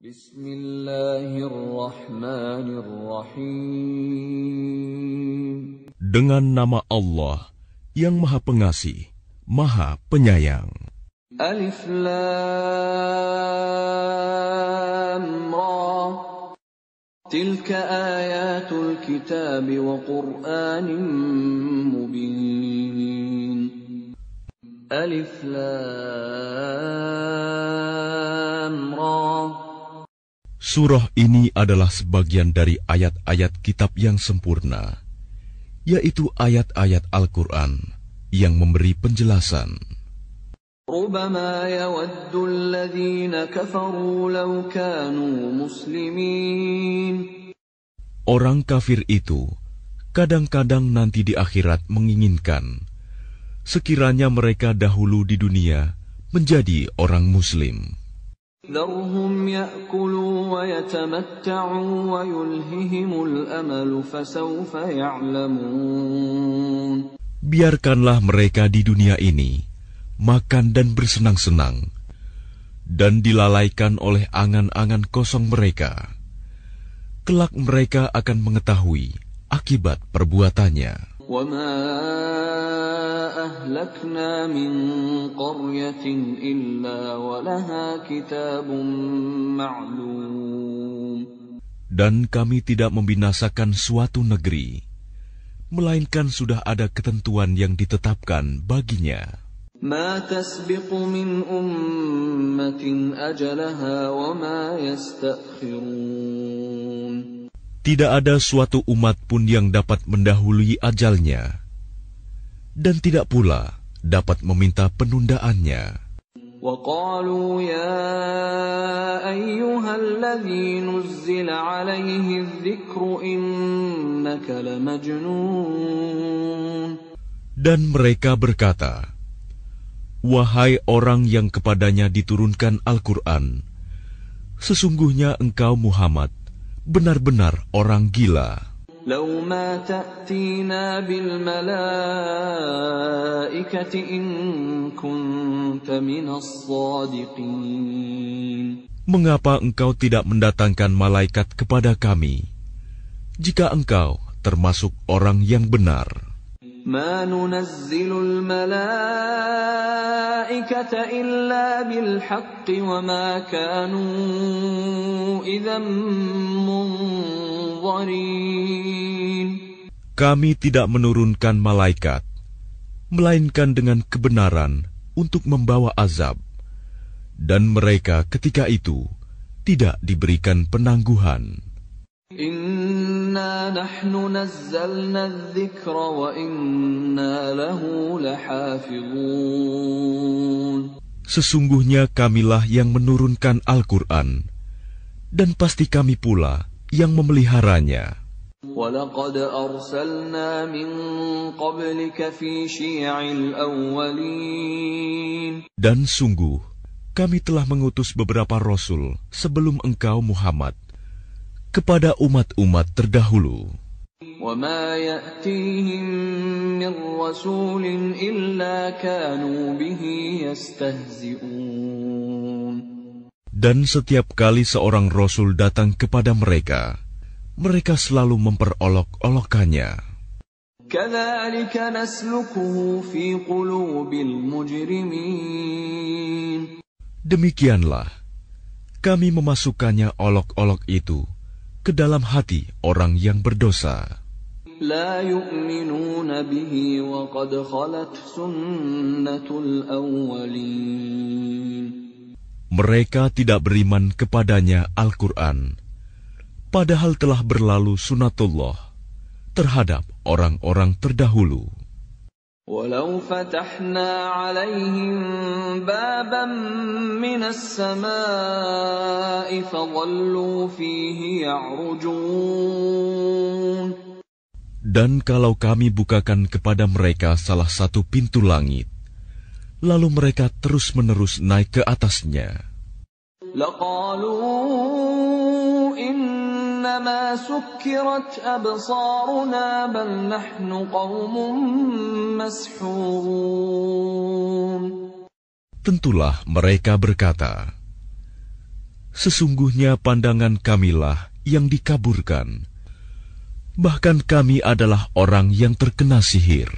Bismillahirrahmanirrahim. Dengan nama Allah yang Maha Pengasih, Maha Penyayang. Alif Lam Ra. Tilka ayatul kitab wa Qur'anin mubin. Alif Lam Ra. Surah ini adalah sebagian dari ayat-ayat kitab yang sempurna, yaitu ayat-ayat Al-Quran yang memberi penjelasan. Orang kafir itu kadang-kadang nanti di akhirat menginginkan sekiranya mereka dahulu di dunia menjadi orang Muslim. Biarkanlah mereka di dunia ini makan dan bersenang-senang dan dilalaikan oleh angan-angan kosong mereka. Kelak mereka akan mengetahui akibat perbuatannya. أهلكنا من قرية إلا ولها كتاب معلوم Dan kami tidak membinasakan suatu negeri, melainkan sudah ada ketentuan yang ditetapkan baginya. ما تسبق من أمة أجلها وما يستأخرون Tidak ada suatu umat pun yang dapat mendahului ajalnya dan tidak pula dapat meminta penundaannya. Dan mereka berkata, Wahai orang yang kepadanya diturunkan Al-Quran, sesungguhnya engkau Muhammad benar-benar orang gila. لو ما تأتينا بالملائكة إن كنت من الصادقين Mengapa engkau tidak mendatangkan malaikat kepada kami, jika engkau termasuk orang yang benar? Kami tidak menurunkan malaikat, melainkan dengan kebenaran untuk membawa azab. Dan mereka ketika itu tidak diberikan penangguhan. Inna nahnu nazzalna dzikra wa inna lahu Sesungguhnya kamilah yang menurunkan Al-Quran, dan pasti kami pula yang memeliharanya. Dan sungguh, kami telah mengutus beberapa rasul sebelum engkau Muhammad kepada umat-umat terdahulu. Dan setiap kali seorang rasul datang kepada mereka, mereka selalu memperolok-olokkannya. Demikianlah, kami memasukkannya olok-olok itu ke dalam hati orang yang berdosa. Mereka tidak beriman kepadanya Al-Quran, padahal telah berlalu sunatullah terhadap orang-orang terdahulu. ولو فتحنا عليهم بابا من السماء فظلوا فيه يعرجون Dan kalau kami bukakan kepada mereka salah satu pintu langit, lalu mereka terus-menerus naik ke atasnya. Tentulah mereka berkata, Sesungguhnya pandangan kamilah yang dikaburkan. Bahkan kami adalah orang yang terkena sihir.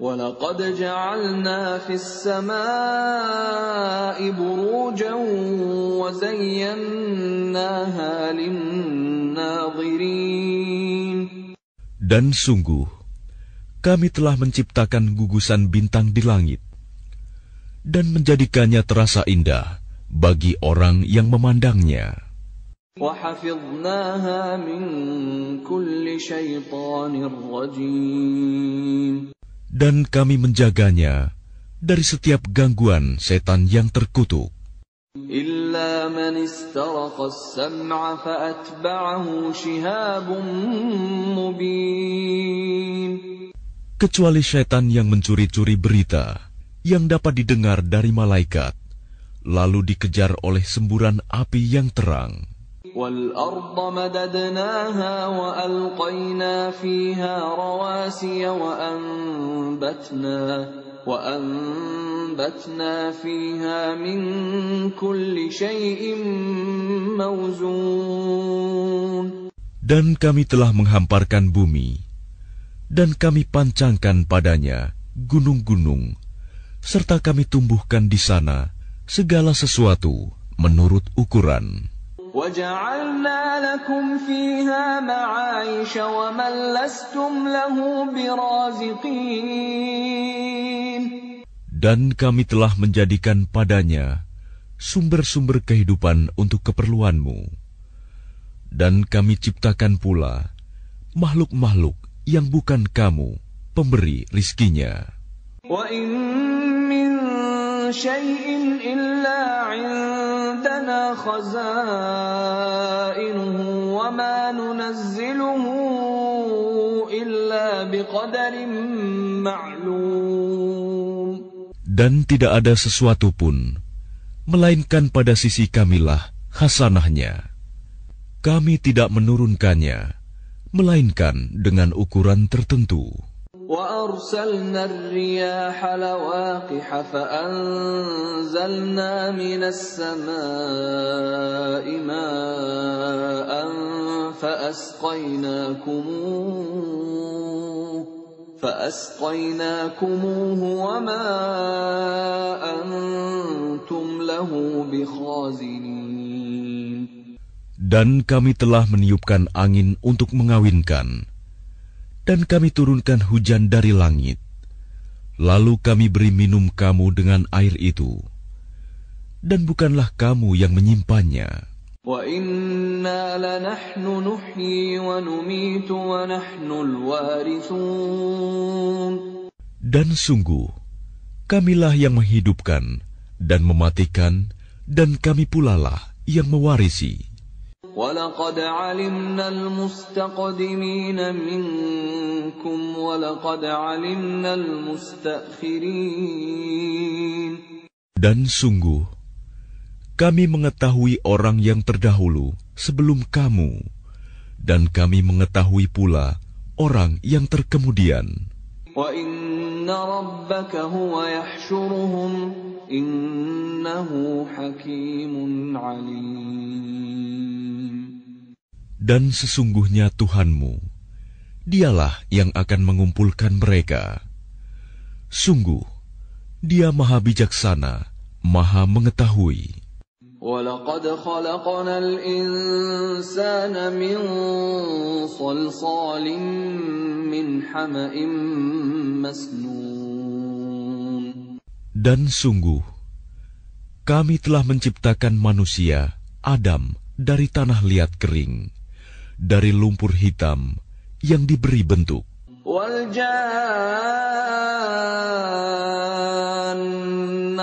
ولقد جعلنا في السماء بروجا وزيناها للناظرين Dan sungguh, kami telah menciptakan gugusan bintang di langit dan menjadikannya terasa indah bagi orang yang memandangnya. وحفظناها من كل شيطان رجيم dan kami menjaganya dari setiap gangguan setan yang terkutuk. Kecuali setan yang mencuri-curi berita yang dapat didengar dari malaikat, lalu dikejar oleh semburan api yang terang. والأرض مددناها وألقينا فيها رواسي وأنبتنا وأنبتنا فيها من كل شيء موزون Dan kami telah menghamparkan bumi, dan kami pancangkan padanya gunung-gunung, serta kami tumbuhkan di sana segala sesuatu menurut ukuran. Dan kami telah menjadikan padanya sumber-sumber kehidupan untuk keperluanmu. Dan kami ciptakan pula makhluk-makhluk yang bukan kamu, pemberi rizkinya. Wa dan tidak ada sesuatu pun, melainkan pada sisi kamilah hasanahnya. Kami tidak menurunkannya, melainkan dengan ukuran tertentu. وأرسلنا الرياح لواقح فأنزلنا من السماء ماء فأسقيناكموه فأسقيناكموه وما أنتم له بخازنين Dan kami telah meniupkan angin untuk mengawinkan dan kami turunkan hujan dari langit. Lalu kami beri minum kamu dengan air itu, dan bukanlah kamu yang menyimpannya. Dan sungguh, kamilah yang menghidupkan dan mematikan, dan kami pulalah yang mewarisi. ولقد علمنا المستقدمين منكم ولقد علمنا المستأخرين Dan sungguh, kami mengetahui orang yang terdahulu sebelum kamu, dan kami mengetahui pula orang yang terkemudian. وَإِنَّ dan sesungguhnya Tuhanmu, dialah yang akan mengumpulkan mereka. Sungguh, dia maha bijaksana, maha mengetahui. ولقد خلقنا الإنسان من صلصال من حمأ مسنون Dan sungguh, kami telah menciptakan manusia, Adam, dari tanah liat kering, dari lumpur hitam yang diberi bentuk.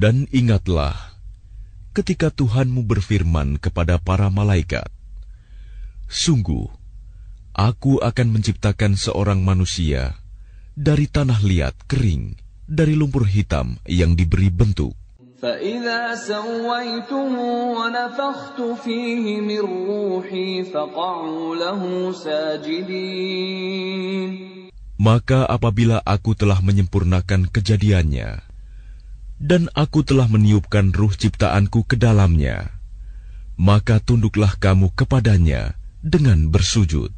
Dan ingatlah, ketika Tuhanmu berfirman kepada para malaikat, Sungguh, aku akan menciptakan seorang manusia dari tanah liat kering, dari lumpur hitam yang diberi bentuk. Maka apabila aku telah menyempurnakan kejadiannya, dan aku telah meniupkan ruh ciptaanku ke dalamnya. Maka tunduklah kamu kepadanya dengan bersujud.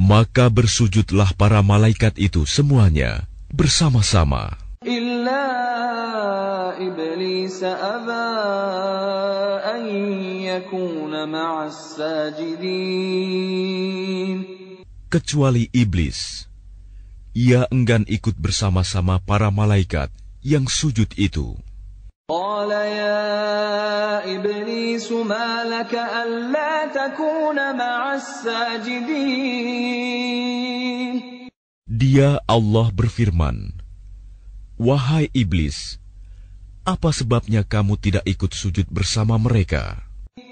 Maka bersujudlah para malaikat itu semuanya bersama-sama kecuali iblis. Ia enggan ikut bersama-sama para malaikat yang sujud itu. Ya Dia Allah berfirman, Wahai Iblis, apa sebabnya kamu tidak ikut sujud bersama mereka?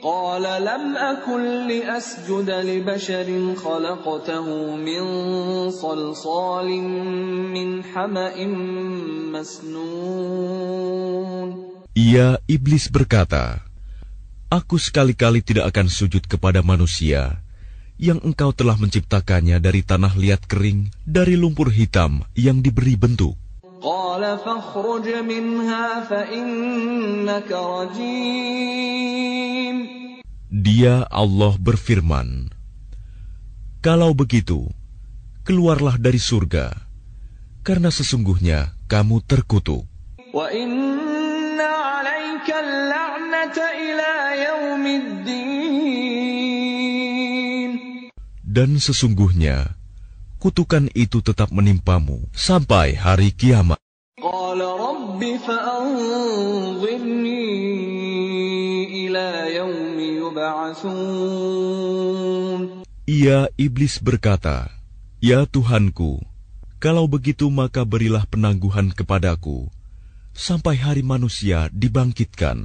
Ia iblis berkata, Aku sekali-kali tidak akan sujud kepada manusia yang engkau telah menciptakannya dari tanah liat kering, dari lumpur hitam yang diberi bentuk. Dia Allah berfirman, "Kalau begitu, keluarlah dari surga, karena sesungguhnya kamu terkutuk." Dan sesungguhnya, kutukan itu tetap menimpamu sampai hari kiamat. Qala ia iblis berkata, Ya Tuhanku, kalau begitu maka berilah penangguhan kepadaku, sampai hari manusia dibangkitkan.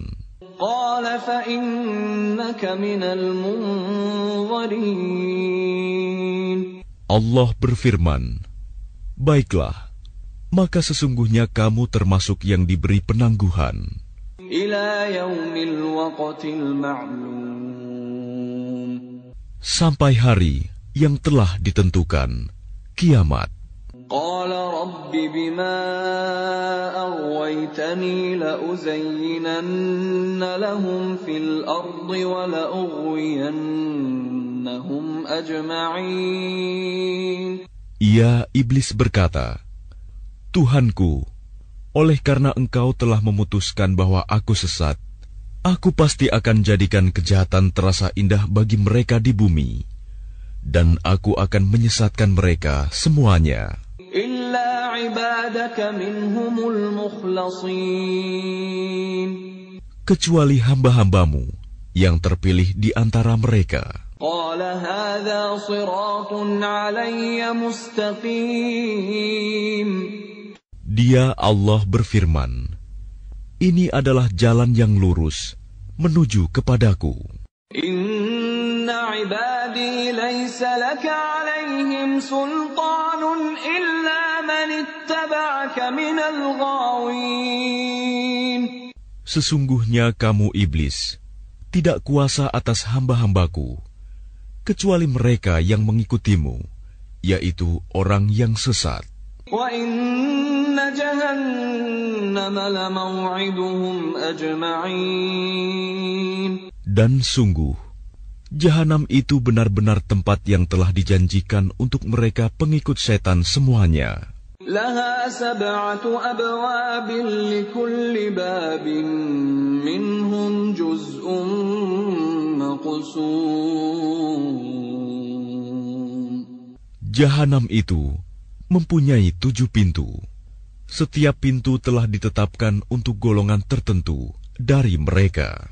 Allah berfirman, Baiklah, maka sesungguhnya kamu termasuk yang diberi penangguhan. Sampai hari yang telah ditentukan, kiamat. Ia iblis berkata, Tuhanku, oleh karena engkau telah memutuskan bahwa aku sesat, aku pasti akan jadikan kejahatan terasa indah bagi mereka di bumi, dan aku akan menyesatkan mereka semuanya. Kecuali hamba-hambamu yang terpilih di antara mereka. Dia Allah berfirman, Ini adalah jalan yang lurus menuju kepadaku. Inna ibadi laysa laka alaihim sultanun illa man ittaba'aka minal ghawin. Sesungguhnya kamu iblis, tidak kuasa atas hamba-hambaku, kecuali mereka yang mengikutimu, yaitu orang yang sesat. Wa inna dan sungguh, jahanam itu benar-benar tempat yang telah dijanjikan untuk mereka pengikut setan semuanya. Jahanam itu mempunyai tujuh pintu setiap pintu telah ditetapkan untuk golongan tertentu dari mereka.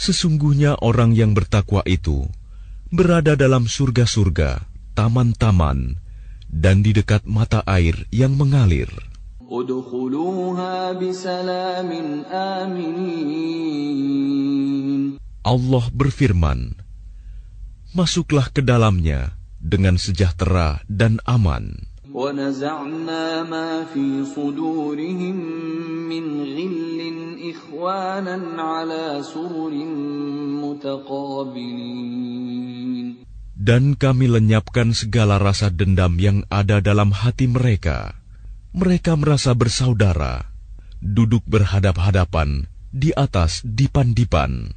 Sesungguhnya orang yang bertakwa itu berada dalam surga-surga, taman-taman, dan di dekat mata air yang mengalir. bisalamin aminin. Allah berfirman, "Masuklah ke dalamnya dengan sejahtera dan aman." Dan kami lenyapkan segala rasa dendam yang ada dalam hati mereka. Mereka merasa bersaudara, duduk berhadap-hadapan di atas dipan-dipan.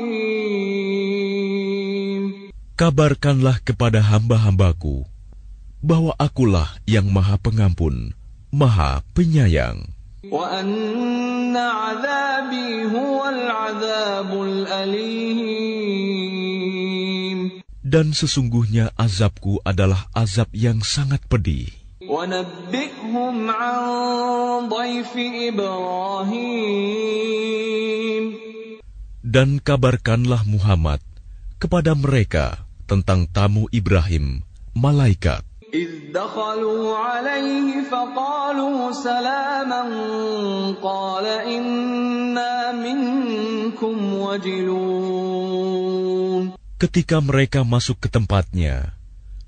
Kabarkanlah kepada hamba-hambaku bahwa akulah yang maha pengampun, maha penyayang. Dan sesungguhnya azabku adalah azab yang sangat pedih. Dan kabarkanlah Muhammad kepada mereka tentang tamu Ibrahim, malaikat. Ketika mereka masuk ke tempatnya,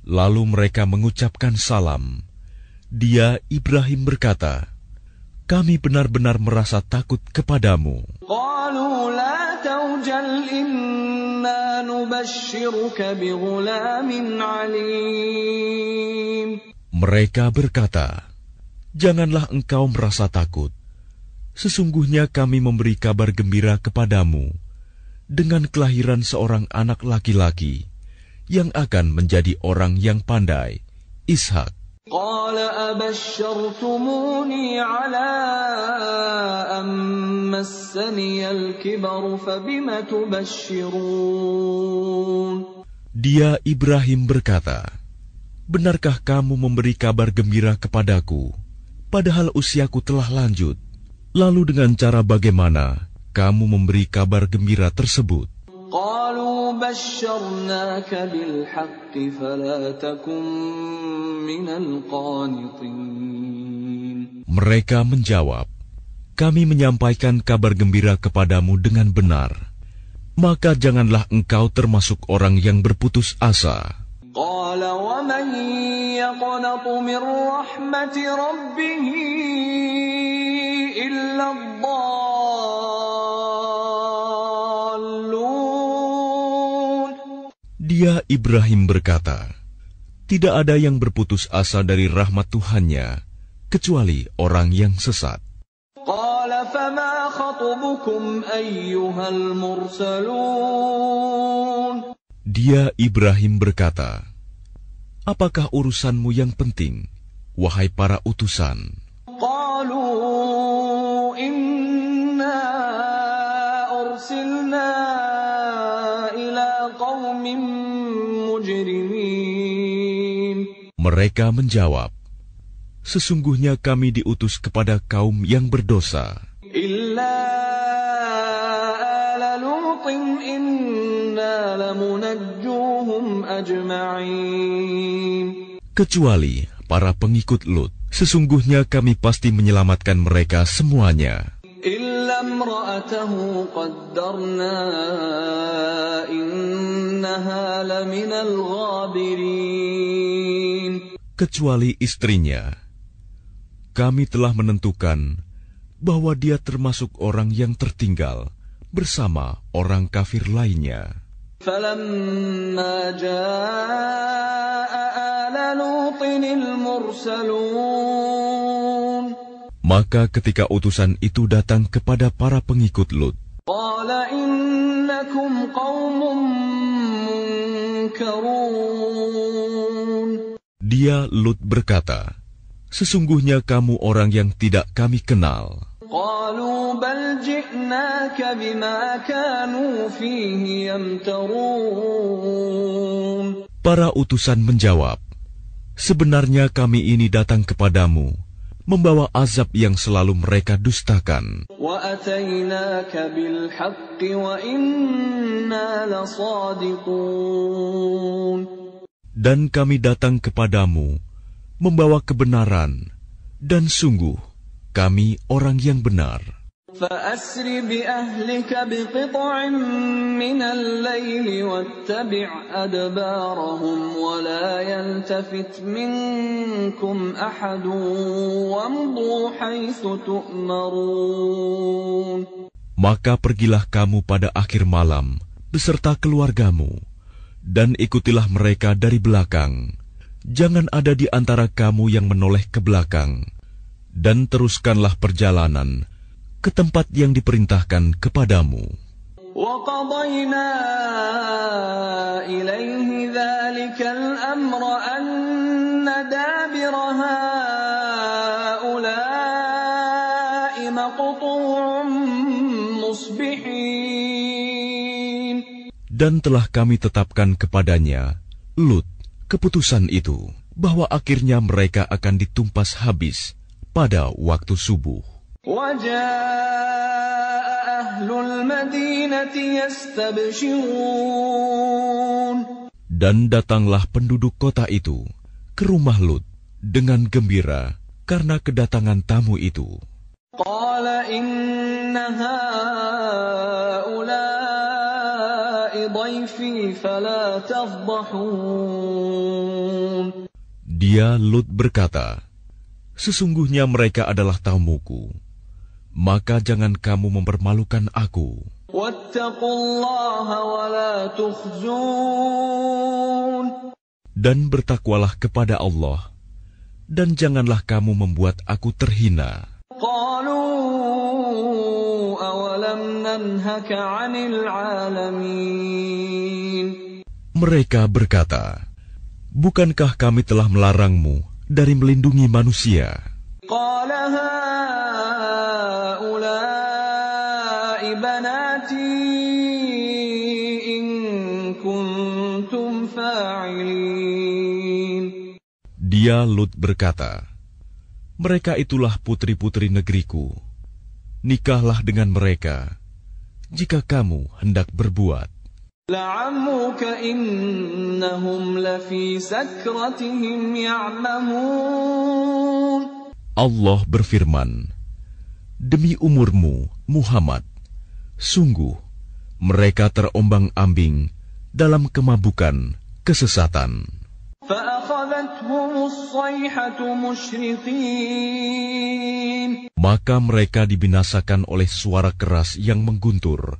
lalu mereka mengucapkan salam. Dia, Ibrahim berkata, Kami benar-benar merasa takut kepadamu. Mereka berkata, Janganlah engkau merasa takut. Sesungguhnya kami memberi kabar gembira kepadamu dengan kelahiran seorang anak laki-laki yang akan menjadi orang yang pandai, Ishak. Qala dia Ibrahim berkata, Benarkah kamu memberi kabar gembira kepadaku, padahal usiaku telah lanjut? Lalu dengan cara bagaimana kamu memberi kabar gembira tersebut? Mereka menjawab, kami menyampaikan kabar gembira kepadamu dengan benar, maka janganlah engkau termasuk orang yang berputus asa. Dia Ibrahim berkata, Tidak ada yang berputus asa dari rahmat Tuhannya, kecuali orang yang sesat. فما خطبكم أيها المرسلون Dia Ibrahim berkata, Apakah urusanmu yang penting, wahai para utusan? قالوا إنا أرسلنا إلى قوم مجرمين Mereka menjawab, Sesungguhnya kami diutus kepada kaum yang berdosa. Kecuali para pengikut Lut, sesungguhnya kami pasti menyelamatkan mereka semuanya. Kecuali istrinya, kami telah menentukan bahwa dia termasuk orang yang tertinggal bersama orang kafir lainnya. Maka ketika utusan itu datang kepada para pengikut Lut. Dia Lut berkata, Sesungguhnya kamu orang yang tidak kami kenal. Para utusan menjawab, Sebenarnya kami ini datang kepadamu membawa azab yang selalu mereka dustakan. Dan kami datang kepadamu membawa kebenaran, dan sungguh kami orang yang benar. Maka pergilah kamu pada akhir malam beserta keluargamu dan ikutilah mereka dari belakang. Jangan ada di antara kamu yang menoleh ke belakang dan teruskanlah perjalanan ke tempat yang diperintahkan kepadamu. Dan telah kami tetapkan kepadanya, Lut, keputusan itu, bahwa akhirnya mereka akan ditumpas habis, pada waktu subuh. Dan datanglah penduduk kota itu ke rumah Lut dengan gembira karena kedatangan tamu itu. Dia Lut berkata, Sesungguhnya mereka adalah tamuku, maka jangan kamu mempermalukan aku. Dan bertakwalah kepada Allah, dan janganlah kamu membuat aku terhina. Mereka berkata, Bukankah kami telah melarangmu dari melindungi manusia. Dia Lut berkata, Mereka itulah putri-putri negeriku. Nikahlah dengan mereka, jika kamu hendak berbuat. Allah berfirman Demi umurmu Muhammad sungguh mereka terombang-ambing dalam kemabukan kesesatan maka mereka dibinasakan oleh suara keras yang mengguntur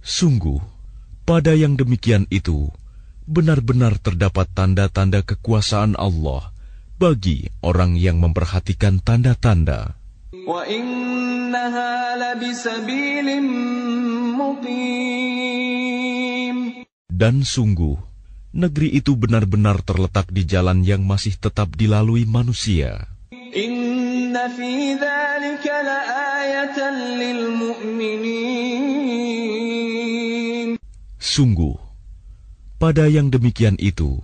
Sungguh, pada yang demikian itu benar-benar terdapat tanda-tanda kekuasaan Allah bagi orang yang memperhatikan tanda-tanda. Dan sungguh, negeri itu benar-benar terletak di jalan yang masih tetap dilalui manusia. Inna Sungguh, pada yang demikian itu,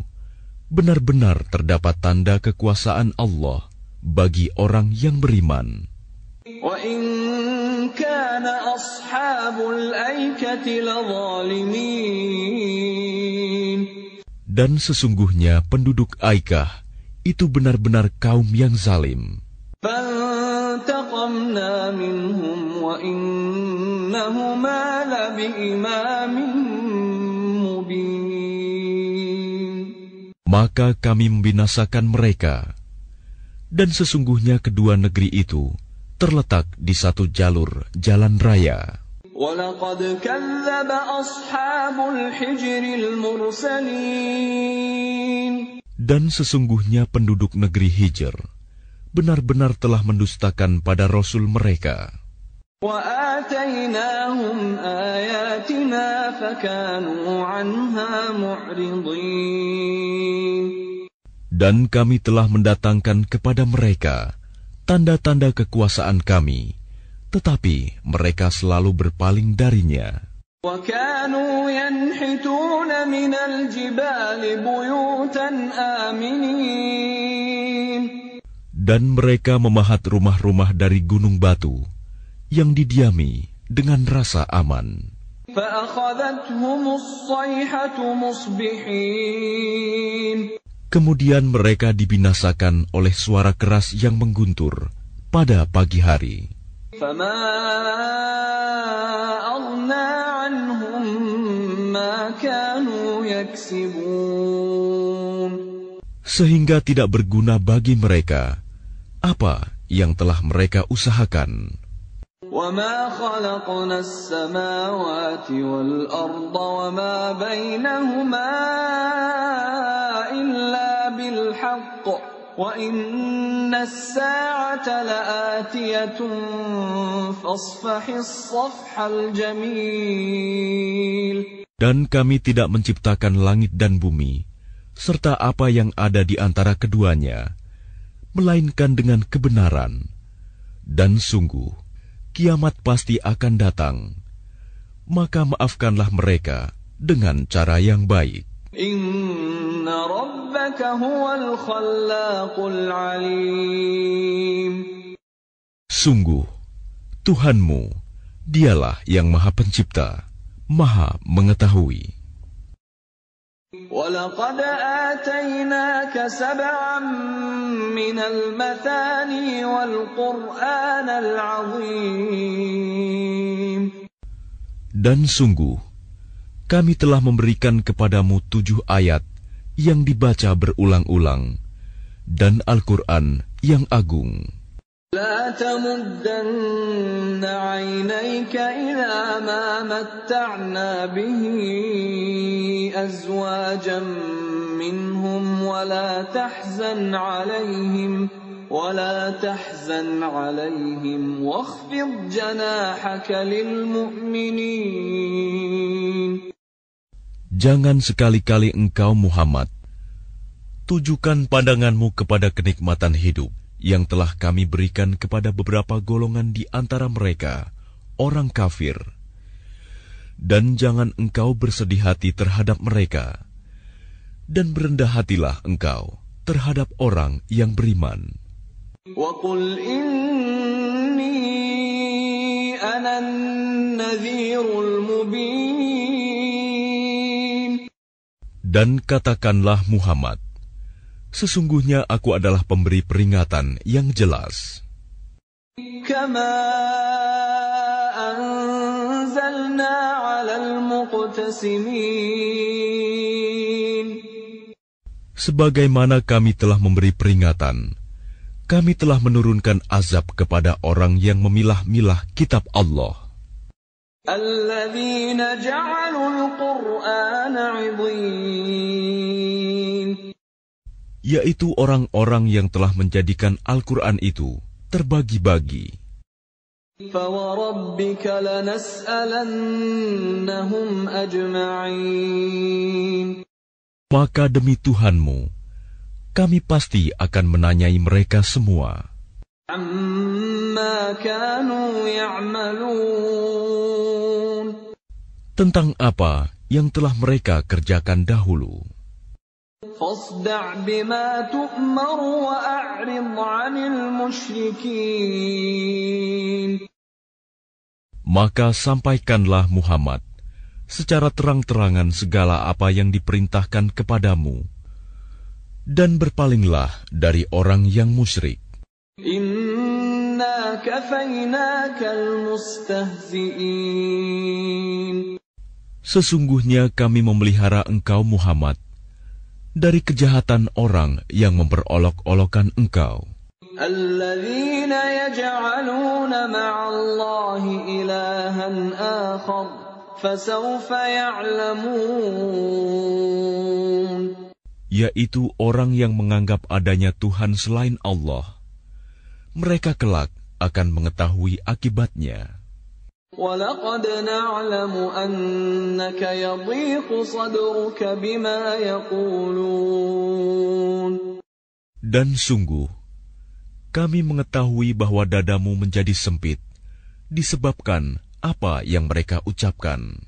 benar-benar terdapat tanda kekuasaan Allah bagi orang yang beriman. Dan sesungguhnya penduduk Aikah itu benar-benar kaum yang zalim. Maka kami membinasakan mereka, dan sesungguhnya kedua negeri itu terletak di satu jalur jalan raya. Dan sesungguhnya penduduk negeri Hijr benar-benar telah mendustakan pada Rasul mereka. Dan kami telah mendatangkan kepada mereka tanda-tanda kekuasaan kami, tetapi mereka selalu berpaling darinya dan mereka memahat rumah-rumah dari gunung batu yang didiami dengan rasa aman. Kemudian mereka dibinasakan oleh suara keras yang mengguntur pada pagi hari. Sehingga tidak berguna bagi mereka apa yang telah mereka usahakan. Dan kami tidak menciptakan langit dan bumi, serta apa yang ada di antara keduanya, melainkan dengan kebenaran. Dan sungguh, kiamat pasti akan datang. Maka maafkanlah mereka dengan cara yang baik. Sungguh, Tuhanmu, dialah yang maha pencipta, maha mengetahui. Dan sungguh, kami telah memberikan kepadamu tujuh ayat yang dibaca berulang-ulang dan Al-Quran yang agung. لا تمدن عينيك إلى ما متعنا به أزواجا منهم ولا تحزن عليهم ولا تحزن عليهم واخفض جناحك للمؤمنين Jangan sekali-kali engkau Muhammad tujukan pandanganmu kepada kenikmatan hidup yang telah kami berikan kepada beberapa golongan di antara mereka, orang kafir, dan jangan engkau bersedih hati terhadap mereka, dan berendah hatilah engkau terhadap orang yang beriman. Dan katakanlah Muhammad, Sesungguhnya aku adalah pemberi peringatan yang jelas. Kama anzalna alal Sebagaimana kami telah memberi peringatan, kami telah menurunkan azab kepada orang yang memilah-milah kitab Allah. ja'alul Qur'ana yaitu orang-orang yang telah menjadikan Al-Quran itu terbagi-bagi. Maka demi Tuhanmu, kami pasti akan menanyai mereka semua. Tentang apa yang telah mereka kerjakan dahulu. Maka sampaikanlah Muhammad secara terang-terangan segala apa yang diperintahkan kepadamu dan berpalinglah dari orang yang musyrik. Sesungguhnya kami memelihara engkau Muhammad dari kejahatan orang yang memperolok-olokan engkau. yaitu orang yang menganggap adanya Tuhan selain Allah. Mereka kelak akan mengetahui akibatnya. Dan sungguh, kami mengetahui bahwa dadamu menjadi sempit disebabkan apa yang mereka ucapkan.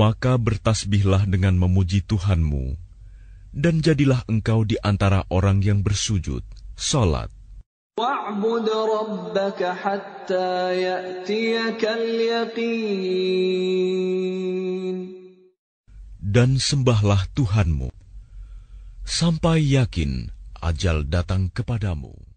Maka bertasbihlah dengan memuji Tuhanmu dan jadilah engkau di antara orang yang bersujud, salat. Dan sembahlah Tuhanmu, sampai yakin ajal datang kepadamu.